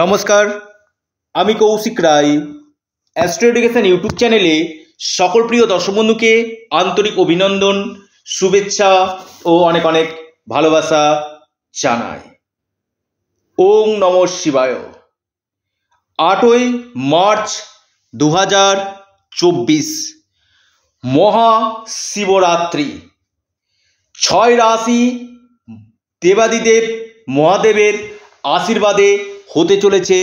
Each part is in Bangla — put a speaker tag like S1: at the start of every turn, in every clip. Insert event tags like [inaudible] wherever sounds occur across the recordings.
S1: নমস্কার আমি Kaushik Roy Astro Education YouTube চ্যানেলে সকল প্রিয় দর্শক বন্ধুকে আন্তরিক অভিনন্দন শুভেচ্ছা ও অনেক অনেক ভালোবাসা জানাই ওং নম শিবায় আটই মার্চ দু হাজার চব্বিশ মহাশিবরাত্রি ছয় রাশি দেবাদিদেব মহাদেবের আশীর্বাদে হতে চলেছে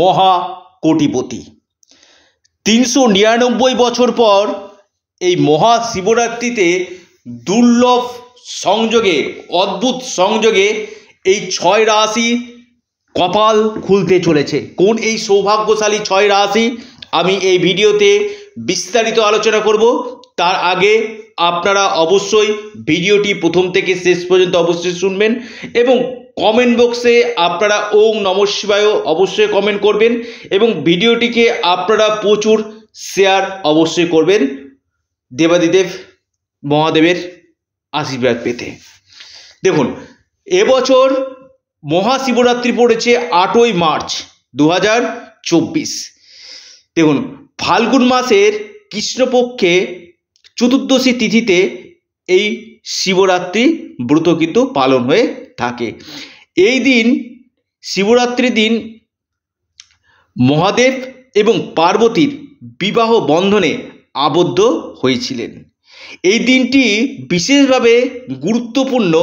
S1: মহা কোটিপতি তিনশো নিরানব্বই বছর পর এই মহা শিবরাত্রিতে দুর্লভ সংযোগে অদ্ভুত সংযোগে এই ছয় রাশি কপাল খুলতে চলেছে কোন এই সৌভাগ্যশালী ছয় রাশি আমি এই ভিডিওতে বিস্তারিত আলোচনা করব তার আগে আপনারা অবশ্যই ভিডিওটি প্রথম থেকে শেষ পর্যন্ত অবশ্যই শুনবেন এবং কমেন্ট বক্সে আপনারা ওম নম শিবায় অবশ্যই কমেন্ট করবেন এবং ভিডিওটিকে আপনারা প্রচুর শেয়ার অবশ্যই করবেন দেবাদিদেব মহাদেবের আশীর্বাদ পেতে দেখুন এবছর মহাশিবরাত্রি পড়েছে আটই মার্চ দু চব্বিশ দেখুন ফাল্গুন মাসের কৃষ্ণপক্ষে চতুর্দশী তিথিতে এই শিবরাত্রি ব্রত কিন্তু পালন হয়ে থাকে এই দিন শিবরাত্রি দিন মহাদেব এবং পার্বতীর বিবাহ বন্ধনে আবদ্ধ হয়েছিলেন এই দিনটি বিশেষভাবে গুরুত্বপূর্ণ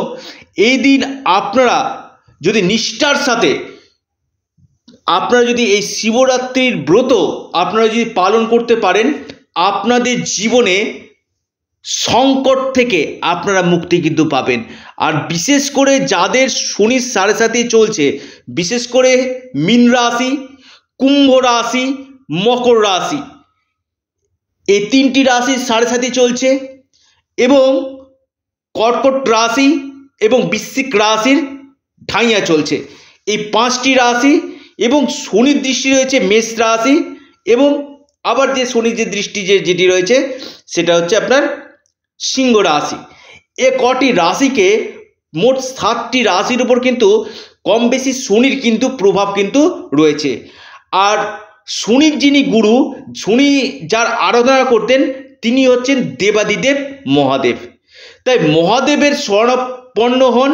S1: এই দিন আপনারা যদি নিষ্ঠার সাথে আপনারা যদি এই শিবরাত্রির ব্রত আপনারা যদি পালন করতে পারেন আপনাদের জীবনে সংকট থেকে আপনারা মুক্তি কিন্তু পাবেন আর বিশেষ করে যাদের শনির সাড়ে সাথে চলছে বিশেষ করে মীন রাশি কুম্ভ রাশি মকর রাশি এই তিনটি রাশি সাড়ে সাথে চলছে এবং কর্কট রাশি এবং বিশ্বিক রাশির ঠাঁইয়া চলছে এই পাঁচটি রাশি এবং শনির দৃষ্টি রয়েছে মেষ রাশি এবং আবার যে শনির যে দৃষ্টি যে যেটি রয়েছে সেটা হচ্ছে আপনার সিংহ রাশি এ কটি রাশিকে মোট সাতটি রাশির উপর কিন্তু কম বেশি শনির কিন্তু প্রভাব কিন্তু রয়েছে আর শনির যিনি গুরু শনি যার আরাধনা করতেন তিনি হচ্ছেন দেবাদিদেব মহাদেব তাই মহাদেবের স্বর্ণপন্ন হন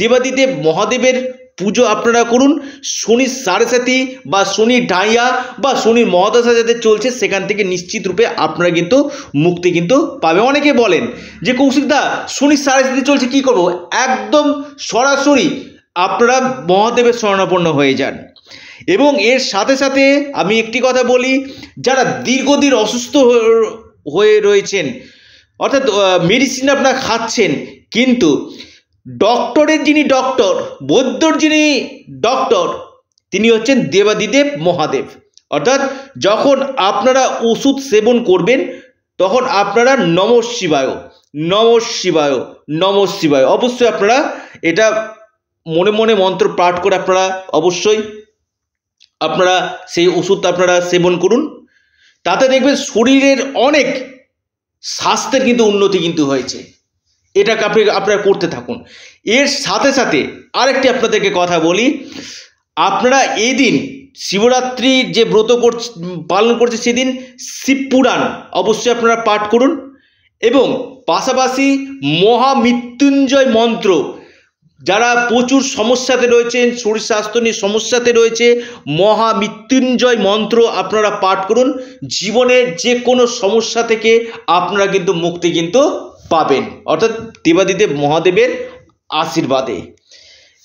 S1: দেবাদিদেব মহাদেবের পুজো আপনারা করুন শনি সারস্বতী বা শনি ঢাইয়া বা শনি মহাদশা যাদের চলছে সেখান থেকে নিশ্চিত রূপে আপনারা কিন্তু মুক্তি কিন্তু পাবে অনেকে বলেন যে কৌশিকদা শনি সারস্বতী চলছে কি করব একদম সরাসরি আপনারা মহাদেবের শরণাপন্ন হয়ে যান এবং এর সাথে সাথে আমি একটি কথা বলি যারা দীর্ঘদিন অসুস্থ হয়ে রয়েছেন অর্থাৎ মেডিসিন আপনারা খাচ্ছেন কিন্তু ডক্টরের যিনি ডক্টর বৈদ্যর যিনি ডক্টর তিনি হচ্ছেন দেবাদিদেব মহাদেব অর্থাৎ যখন আপনারা ওষুধ সেবন করবেন তখন আপনারা নম শিবায় নম শিবায় নম শিবায় অবশ্যই আপনারা এটা মনে মনে মন্ত্র পাঠ করে আপনারা অবশ্যই আপনারা সেই ওষুধ আপনারা সেবন করুন তাতে দেখবেন শরীরের অনেক স্বাস্থ্যের কিন্তু উন্নতি কিন্তু হয়েছে এটাকে আপনি আপনারা করতে থাকুন এর সাথে সাথে আরেকটি আপনাদেরকে কথা বলি আপনারা এই দিন শিবরাত্রি যে ব্রত কর পালন করছে সেদিন শিবপুরাণ অবশ্যই আপনারা পাঠ করুন এবং পাশাপাশি মহামৃত্যুঞ্জয় মন্ত্র যারা প্রচুর সমস্যাতে রয়েছেন শরীর স্বাস্থ্য নিয়ে সমস্যাতে রয়েছে মহামৃত্যুঞ্জয় মন্ত্র আপনারা পাঠ করুন জীবনের যে কোনো সমস্যা থেকে আপনারা কিন্তু মুক্তি কিন্তু পাবেন অর্থাৎ দেবাদিদেব মহাদেবের আশীর্বাদে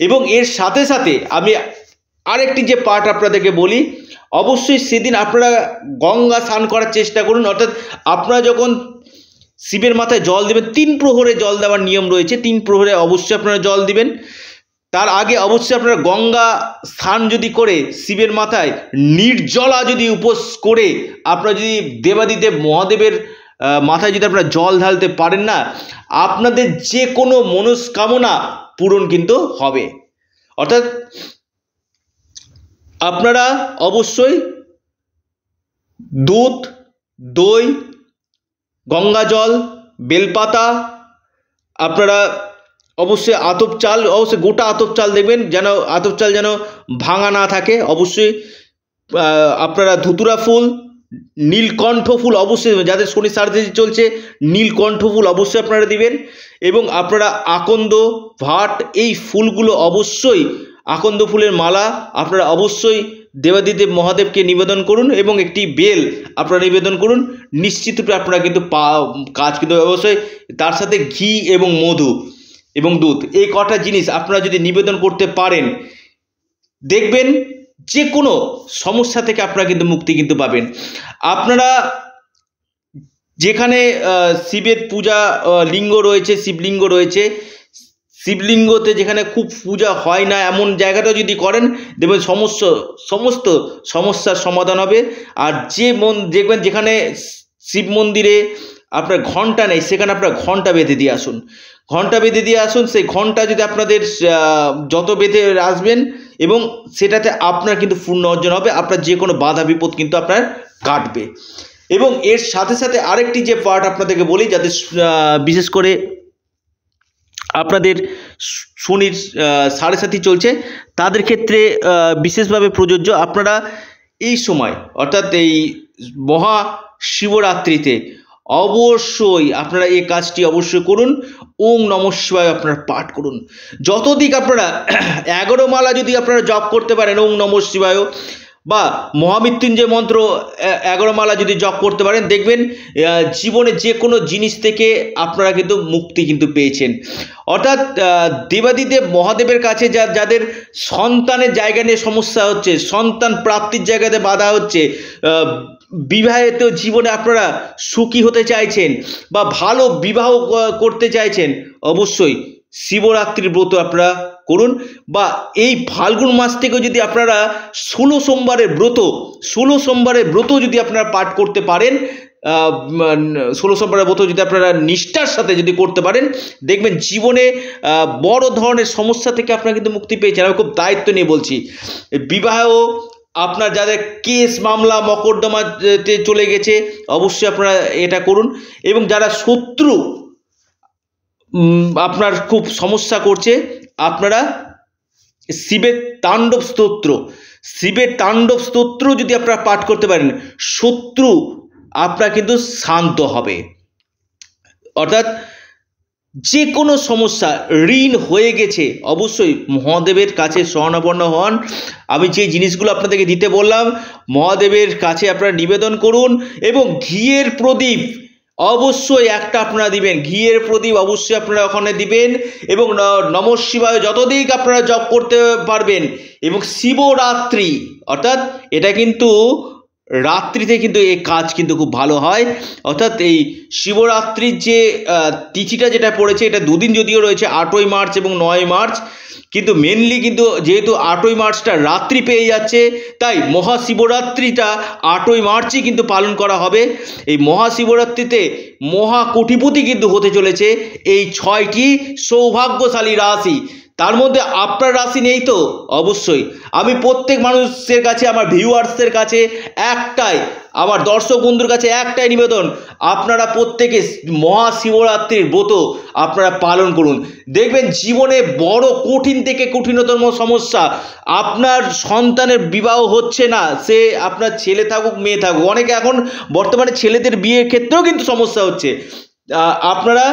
S1: এবং এর সাথে সাথে আমি আরেকটি যে পাঠ আপনাদেরকে বলি অবশ্যই সেদিন আপনারা গঙ্গা স্নান করার চেষ্টা করুন অর্থাৎ আপনারা যখন শিবের মাথায় জল দেবেন তিন প্রহরে জল দেওয়ার নিয়ম রয়েছে তিন প্রহরে অবশ্যই আপনারা জল দিবেন তার আগে অবশ্যই আপনারা গঙ্গা স্নান যদি করে শিবের মাথায় নির্জলা যদি উপোস করে আপনারা যদি দেবাদিদেব মহাদেবের মাথায় যদি আপনারা জল ঢালতে পারেন না আপনাদের যে কোনো মনস্কামনা পূরণ কিন্তু হবে অর্থাৎ আপনারা অবশ্যই দুধ দই গঙ্গা জল বেলপাতা আপনারা অবশ্যই আতপ চাল অবশ্যই গোটা আতপ চাল দেখবেন যেন আতপ চাল যেন ভাঙা না থাকে অবশ্যই আপনারা ধুতুরা ফুল নীলকণ্ঠ ফুল অবশ্যই যাদের শনি সার্জারি চলছে নীলকণ্ঠ ফুল অবশ্যই আপনারা দিবেন এবং আপনারা আকন্দ ভাট এই ফুলগুলো অবশ্যই আকন্দ ফুলের মালা আপনারা অবশ্যই দেবাদিদেব মহাদেবকে নিবেদন করুন এবং একটি বেল আপনারা নিবেদন করুন নিশ্চিতরূপে আপনারা কিন্তু পা কাজ কিন্তু অবশ্যই তার সাথে ঘি এবং মধু এবং দুধ এই কটা জিনিস আপনারা যদি নিবেদন করতে পারেন দেখবেন যে কোনো সমস্যা থেকে আপনারা কিন্তু মুক্তি কিন্তু পাবেন আপনারা যেখানে শিবের পূজা লিঙ্গ রয়েছে শিবলিঙ্গ রয়েছে শিবলিঙ্গতে যেখানে খুব পূজা হয় না এমন জায়গাটাও যদি করেন দেখবেন সমস্ত সমস্ত সমস্যার সমাধান হবে আর যে মন দেখবেন যেখানে শিব মন্দিরে আপনার ঘন্টা নেই সেখানে আপনার ঘন্টা বেঁধে দিয়ে আসুন ঘন্টা বেঁধে দিয়ে আসুন সেই ঘন্টা যদি আপনাদের যত বেঁধে আসবেন এবং সেটাতে আপনার কিন্তু পূর্ণ অর্জন হবে আপনার যে কোনো বাধা বিপদ কিন্তু আপনার কাটবে এবং এর সাথে সাথে আরেকটি যে পার্ট আপনাদেরকে বলি যাতে বিশেষ করে আপনাদের শনির সাড়ে সাথী চলছে তাদের ক্ষেত্রে বিশেষভাবে প্রযোজ্য আপনারা এই সময় অর্থাৎ এই মহা শিবরাত্রিতে অবশ্যই আপনারা এই কাজটি অবশ্যই করুন ওং নম শিবায় আপনারা পাঠ করুন যতদিক আপনারা [clears throat] এগারো মালা যদি আপনারা জপ করতে পারেন ওং নম শিবায় বা মহামৃত্যুঞ্জয় মন্ত্র এগারো মালা যদি জপ করতে পারেন দেখবেন জীবনে যে কোনো জিনিস থেকে আপনারা কিন্তু মুক্তি কিন্তু পেয়েছেন অর্থাৎ দেবাদিদেব মহাদেবের কাছে যা যাদের সন্তানের জায়গা নিয়ে সমস্যা হচ্ছে সন্তান প্রাপ্তির জায়গাতে বাধা হচ্ছে বিবাহিত জীবনে আপনারা সুখী হতে চাইছেন বা ভালো বিবাহ করতে চাইছেন অবশ্যই শিবরাত্রির ব্রত আপনারা করুন বা এই ফাল্গুন মাস থেকেও যদি আপনারা ষোলো সোমবারের ব্রত ষোলো সোমবারের ব্রত যদি আপনারা পাঠ করতে পারেন ষোলো সোমবারের ব্রত যদি আপনারা নিষ্ঠার সাথে যদি করতে পারেন দেখবেন জীবনে বড় ধরনের সমস্যা থেকে আপনারা কিন্তু মুক্তি পেয়েছেন আমি খুব দায়িত্ব নিয়ে বলছি বিবাহ আপনার যাদের কেস মামলা মকদ্দমাতে চলে গেছে অবশ্যই আপনারা এটা করুন এবং যারা শত্রু আপনার খুব সমস্যা করছে আপনারা শিবের তাণ্ডব স্তোত্র শিবের তাণ্ডব স্তোত্র যদি আপনারা পাঠ করতে পারেন শত্রু আপনার কিন্তু শান্ত হবে অর্থাৎ যে কোনো সমস্যা ঋণ হয়ে গেছে অবশ্যই মহাদেবের কাছে স্বর্ণাপন্ন হন আমি যে জিনিসগুলো আপনাদেরকে দিতে বললাম মহাদেবের কাছে আপনারা নিবেদন করুন এবং ঘিয়ের প্রদীপ অবশ্যই একটা আপনারা দিবেন ঘিয়ের প্রদীপ অবশ্যই আপনারা ওখানে দিবেন এবং নম শিবায় যতদিক আপনারা জপ করতে পারবেন এবং শিবরাত্রি অর্থাৎ এটা কিন্তু রাত্রিতে কিন্তু এই কাজ কিন্তু খুব ভালো হয় অর্থাৎ এই শিবরাত্রির যে তিথিটা যেটা পড়েছে এটা দুদিন যদিও রয়েছে আটই মার্চ এবং নয় মার্চ কিন্তু মেনলি কিন্তু যেহেতু আটই মার্চটা রাত্রি পেয়ে যাচ্ছে তাই মহাশিবরাত্রিটা আটই মার্চই কিন্তু পালন করা হবে এই মহাশিবরাত্রিতে মহা কিন্তু হতে চলেছে এই ছয়টি সৌভাগ্যশালী রাশি তার মধ্যে আপনার রাশি নেই তো অবশ্যই আমি প্রত্যেক মানুষের কাছে আমার ভিউয়ার্সের কাছে একটাই আমার দর্শক বন্ধুর কাছে একটাই নিবেদন আপনারা প্রত্যেকে মহাশিবরাত্রির ব্রত আপনারা পালন করুন দেখবেন জীবনে বড় কঠিন থেকে কঠিনতম সমস্যা আপনার সন্তানের বিবাহ হচ্ছে না সে আপনার ছেলে থাকুক মেয়ে থাকুক অনেকে এখন বর্তমানে ছেলেদের বিয়ের ক্ষেত্রেও কিন্তু সমস্যা হচ্ছে আপনারা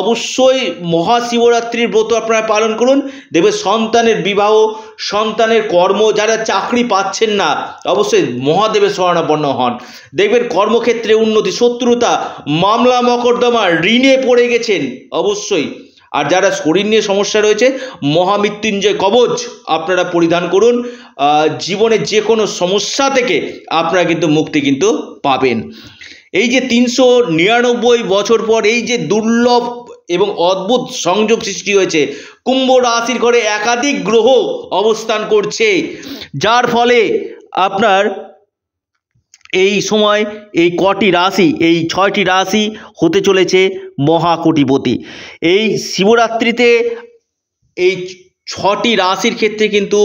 S1: অবশ্যই মহাশিবরাত্রির ব্রত আপনারা পালন করুন দেবে সন্তানের বিবাহ সন্তানের কর্ম যারা চাকরি পাচ্ছেন না অবশ্যই মহাদেবের শরণাপন্ন হন দেখবেন কর্মক্ষেত্রে উন্নতি শত্রুতা মামলা মকদ্দমা ঋণে পড়ে গেছেন অবশ্যই আর যারা শরীর নিয়ে সমস্যা রয়েছে মহামৃত্যুঞ্জয় কবচ আপনারা পরিধান করুন জীবনে যে কোনো সমস্যা থেকে আপনারা কিন্তু মুক্তি কিন্তু পাবেন এই যে তিনশো নিরানব্বই বছর পর এই যে দুর্লভ এবং অদ্ভুত সংযোগ সৃষ্টি হয়েছে কুম্ভ রাশির ঘরে একাধিক গ্রহ অবস্থান করছে যার ফলে আপনার এই সময় এই কটি রাশি এই ছয়টি রাশি হতে চলেছে মহাকোটিপতি এই শিবরাত্রিতে এই ছটি রাশির ক্ষেত্রে কিন্তু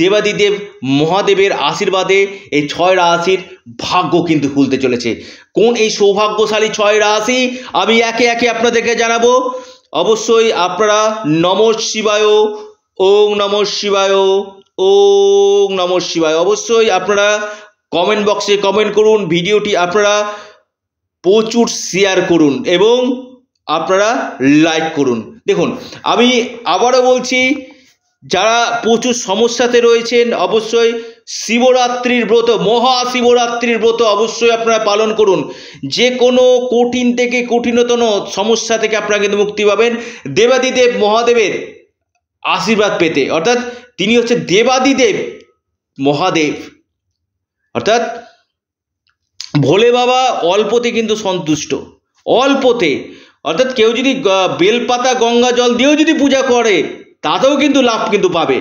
S1: দেবাদিদেব মহাদেবের আশীর্বাদে এই ছয় রাশির ভাগ্য কিন্তু খুলতে চলেছে কোন এই সৌভাগ্যশালী ছয় রাশি আমি একে একে আপনাদেরকে জানাবো অবশ্যই আপনারা নম শিবায় ওং নম শিবায় ওং নম শিবায় অবশ্যই আপনারা কমেন্ট বক্সে কমেন্ট করুন ভিডিওটি আপনারা প্রচুর শেয়ার করুন এবং আপনারা লাইক করুন দেখুন আমি আবারও বলছি যারা প্রচুর সমস্যাতে রয়েছেন অবশ্যই শিবরাত্রির ব্রত মহা শিবরাত্রির ব্রত অবশ্যই আপনারা পালন করুন যে কোনো কঠিন থেকে কঠিনতম সমস্যা থেকে আপনারা কিন্তু মুক্তি পাবেন দেবাদিদেব মহাদেবের আশীর্বাদ পেতে অর্থাৎ তিনি হচ্ছে দেবাদিদেব মহাদেব অর্থাৎ ভোলে বাবা অল্পতে কিন্তু সন্তুষ্ট অল্পতে অর্থাৎ কেউ যদি বেলপাতা গঙ্গা জল দিয়েও যদি পূজা করে তাতেও কিন্তু লাভ কিন্তু পাবে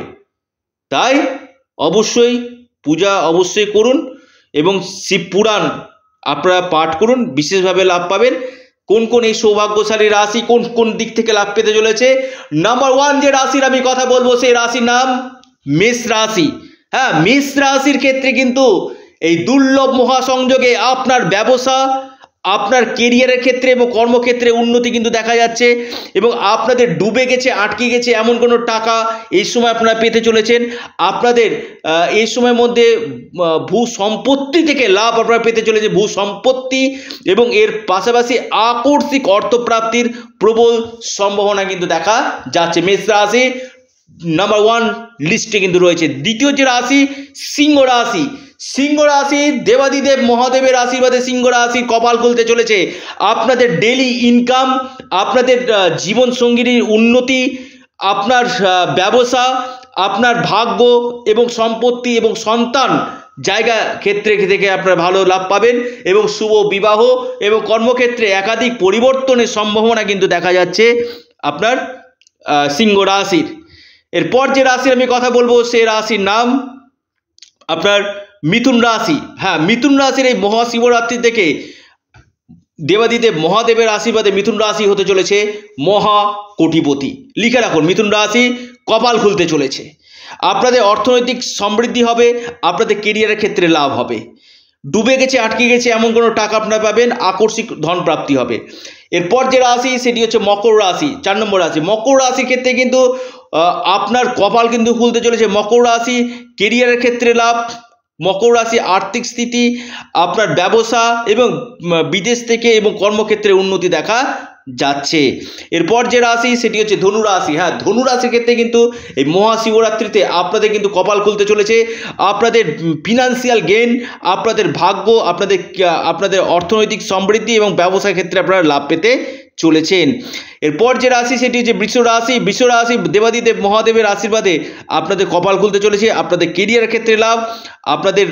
S1: তাই অবশ্যই পূজা অবশ্যই করুন এবং শিব পুরাণ আপনারা পাঠ করুন বিশেষভাবে লাভ পাবেন কোন কোন এই সৌভাগ্যশালী রাশি কোন কোন দিক থেকে লাভ পেতে চলেছে নাম্বার ওয়ান যে রাশির আমি কথা বলবো সেই রাশির নাম মেষ রাশি হ্যাঁ মেষ রাশির ক্ষেত্রে কিন্তু এই দুর্লভ মহাসংযোগে আপনার ব্যবসা আপনার কেরিয়ারের ক্ষেত্রে এবং কর্মক্ষেত্রে উন্নতি কিন্তু দেখা যাচ্ছে এবং আপনাদের ডুবে গেছে আটকে গেছে এমন কোনো টাকা এই সময় আপনারা পেতে চলেছেন আপনাদের এই সময়ের মধ্যে ভূ সম্পত্তি থেকে লাভ আপনারা পেতে চলেছে ভূ সম্পত্তি এবং এর পাশাপাশি আকর্ষিক অর্থপ্রাপ্তির প্রবল সম্ভাবনা কিন্তু দেখা যাচ্ছে মেষ রাশি নাম্বার ওয়ান লিস্টে কিন্তু রয়েছে দ্বিতীয় যে রাশি সিংহ রাশি সিংহ রাশি দেবাদিদেব মহাদেবের আশীর্বাদে সিংহ রাশির কপাল খুলতে চলেছে আপনাদের ডেলি ইনকাম আপনাদের জীবন সঙ্গীর উন্নতি আপনার ব্যবসা আপনার ভাগ্য এবং সম্পত্তি এবং সন্তান জায়গা ক্ষেত্রে থেকে আপনার ভালো লাভ পাবেন এবং শুভ বিবাহ এবং কর্মক্ষেত্রে একাধিক পরিবর্তনের সম্ভাবনা কিন্তু দেখা যাচ্ছে আপনার সিংহ রাশির এরপর যে রাশির আমি কথা বলবো সে রাশির নাম আপনার মিথুন রাশি হ্যাঁ মিথুন রাশির এই মহাশিবরাত্রি থেকে দেবাদিদেব মহাদেবের আশীর্বাদে মিথুন রাশি হতে চলেছে মহা কোটিপতি লিখে রাখুন মিথুন রাশি কপাল খুলতে চলেছে আপনাদের অর্থনৈতিক সমৃদ্ধি হবে আপনাদের কেরিয়ারের ক্ষেত্রে লাভ হবে ডুবে গেছে আটকে গেছে এমন কোনো টাকা আপনারা পাবেন আকর্ষিক ধন প্রাপ্তি হবে এরপর যে রাশি সেটি হচ্ছে মকর রাশি চার নম্বর রাশি মকর রাশির ক্ষেত্রে কিন্তু আপনার কপাল কিন্তু খুলতে চলেছে মকর রাশি কেরিয়ারের ক্ষেত্রে লাভ মকর রাশি আর্থিক স্থিতি আপনার ব্যবসা এবং বিদেশ থেকে এবং কর্মক্ষেত্রে উন্নতি দেখা যাচ্ছে এরপর যে রাশি সেটি হচ্ছে ধনু রাশি হ্যাঁ ধনু রাশির ক্ষেত্রে কিন্তু এই মহাশিবরাত্রিতে আপনাদের কিন্তু কপাল খুলতে চলেছে আপনাদের ফিনান্সিয়াল গেন আপনাদের ভাগ্য আপনাদের আপনাদের অর্থনৈতিক সমৃদ্ধি এবং ব্যবসা ক্ষেত্রে আপনারা লাভ পেতে চলেছেন এরপর যে রাশি সেটি হচ্ছে বৃষ রাশি বৃষ রাশি দেবাদিদেব মহাদেবের আশীর্বাদে আপনাদের কপাল খুলতে চলেছে আপনাদের কেরিয়ার ক্ষেত্রে লাভ আপনাদের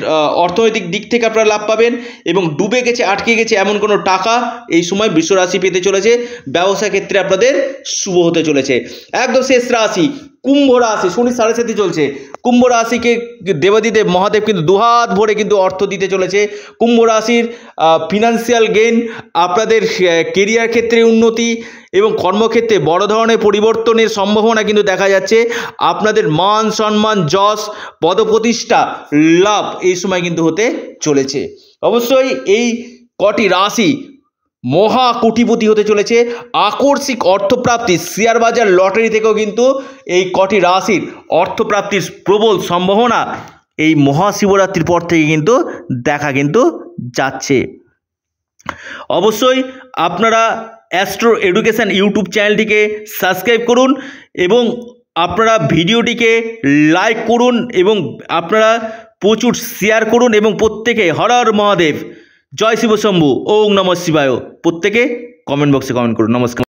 S1: অর্থনৈতিক দিক থেকে আপনারা লাভ পাবেন এবং ডুবে গেছে আটকে গেছে এমন কোনো টাকা এই সময় বৃষ রাশি পেতে চলেছে ব্যবসা ক্ষেত্রে আপনাদের শুভ হতে চলেছে একদম শেষ রাশি কুম্ভ রাশি শনি সাড়ে সাথে চলছে কুম্ভ রাশিকে দেবাদিদেব মহাদেব কিন্তু দুহাত ভরে কিন্তু অর্থ দিতে চলেছে কুম্ভ রাশির ফিনান্সিয়াল গেইন আপনাদের কেরিয়ার ক্ষেত্রে উন্নতি এবং কর্মক্ষেত্রে বড় ধরনের পরিবর্তনের সম্ভাবনা কিন্তু দেখা যাচ্ছে আপনাদের মান সম্মান যশ পদপ্রতিষ্ঠা লাভ এই সময় কিন্তু হতে চলেছে অবশ্যই এই কটি রাশি মহা কোটিপতি হতে চলেছে আকর্ষিক অর্থপ্রাপ্তি শেয়ার বাজার লটারি থেকেও কিন্তু এই কটি রাশির অর্থপ্রাপ্তির প্রবল সম্ভাবনা এই মহাশিবরাত্রির পর থেকে কিন্তু দেখা কিন্তু যাচ্ছে অবশ্যই আপনারা অ্যাস্ট্রো এডুকেশান ইউটিউব চ্যানেলটিকে সাবস্ক্রাইব করুন এবং আপনারা ভিডিওটিকে লাইক করুন এবং আপনারা প্রচুর শেয়ার করুন এবং প্রত্যেকে হর হর মহাদেব জয় শিব শম্ভু ওং নম শিবায় প্রত্যেকে কমেন্ট বক্সে কমেন্ট করুন নমস্কার